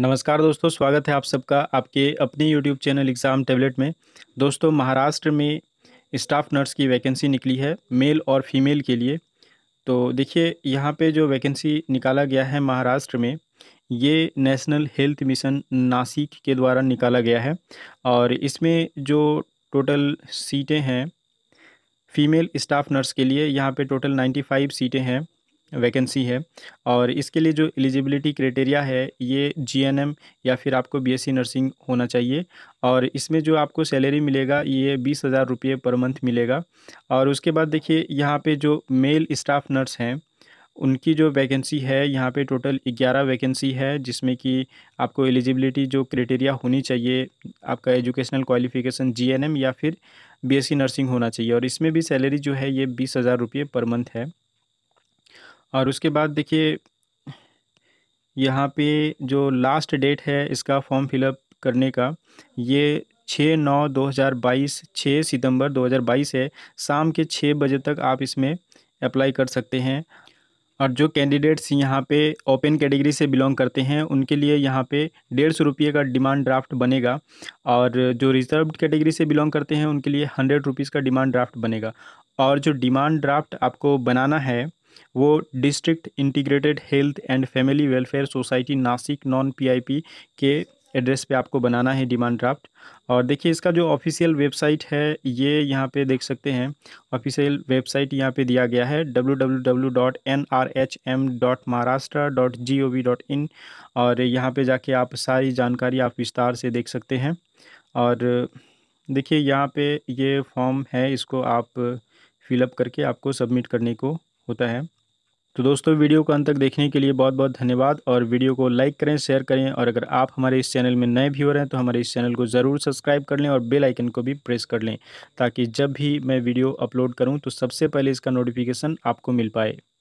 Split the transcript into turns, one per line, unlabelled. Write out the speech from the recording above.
नमस्कार दोस्तों स्वागत है आप सबका आपके अपने यूट्यूब चैनल एग्ज़ाम टेबलेट में दोस्तों महाराष्ट्र में स्टाफ नर्स की वैकेंसी निकली है मेल और फीमेल के लिए तो देखिए यहाँ पे जो वैकेंसी निकाला गया है महाराष्ट्र में ये नेशनल हेल्थ मिशन नासिक के द्वारा निकाला गया है और इसमें जो टोटल सीटें हैं फीमेल स्टाफ नर्स के लिए यहाँ पे टोटल 95 सीटें हैं वैकेंसी है और इसके लिए जो एलिजिबिलिटी क्राइटेरिया है ये जीएनएम या फिर आपको बीएससी नर्सिंग होना चाहिए और इसमें जो आपको सैलरी मिलेगा ये बीस हज़ार रुपये पर मंथ मिलेगा और उसके बाद देखिए यहाँ पे जो मेल स्टाफ नर्स हैं उनकी जो वैकेंसी है यहाँ पे टोटल ग्यारह वैकेंसी है जिसमें कि आपको एलिजिबिलिटी जो क्राइटेरिया होनी चाहिए आपका एजुकेशनल क्वालिफिकेशन जीएनएम या फिर बीएससी नर्सिंग होना चाहिए और इसमें भी सैलरी जो है ये बीस हज़ार रुपये पर मंथ है और उसके बाद देखिए यहाँ पे जो लास्ट डेट है इसका फॉर्म फिलअप करने का ये छः नौ दो हज़ार बाईस छः सितम्बर दो हज़ार बाईस है शाम के छः बजे तक आप इसमें अप्लाई कर सकते हैं और जो कैंडिडेट्स यहाँ पे ओपन कैटेगरी से बिलोंग करते हैं उनके लिए यहाँ पे डेढ़ सौ रुपये का डिमांड ड्राफ्ट बनेगा और जो रिजर्व कैटेगरी से बिलोंग करते हैं उनके लिए हंड्रेड रुपीज़ का डिमांड ड्राफ्ट बनेगा और जो डिमांड ड्राफ्ट आपको बनाना है वो district integrated health and family welfare society Nashik non PIP के एड्रेस पे आपको बनाना है डिमांड ड्राफ्ट और देखिए इसका जो ऑफिशियल वेबसाइट है ये यहाँ पे देख सकते हैं ऑफिशियल वेबसाइट यहाँ पे दिया गया है डब्ल्यू और यहाँ पर जाके आप सारी जानकारी आप विस्तार से देख सकते हैं और देखिए यहाँ पे ये फॉर्म है इसको आप फिलअप करके आपको सबमिट करने को होता है तो दोस्तों वीडियो को अंत तक देखने के लिए बहुत बहुत धन्यवाद और वीडियो को लाइक करें शेयर करें और अगर आप हमारे इस चैनल में नए व्यूअर हैं तो हमारे इस चैनल को ज़रूर सब्सक्राइब कर लें और बेल आइकन को भी प्रेस कर लें ताकि जब भी मैं वीडियो अपलोड करूं तो सबसे पहले इसका नोटिफिकेशन आपको मिल पाए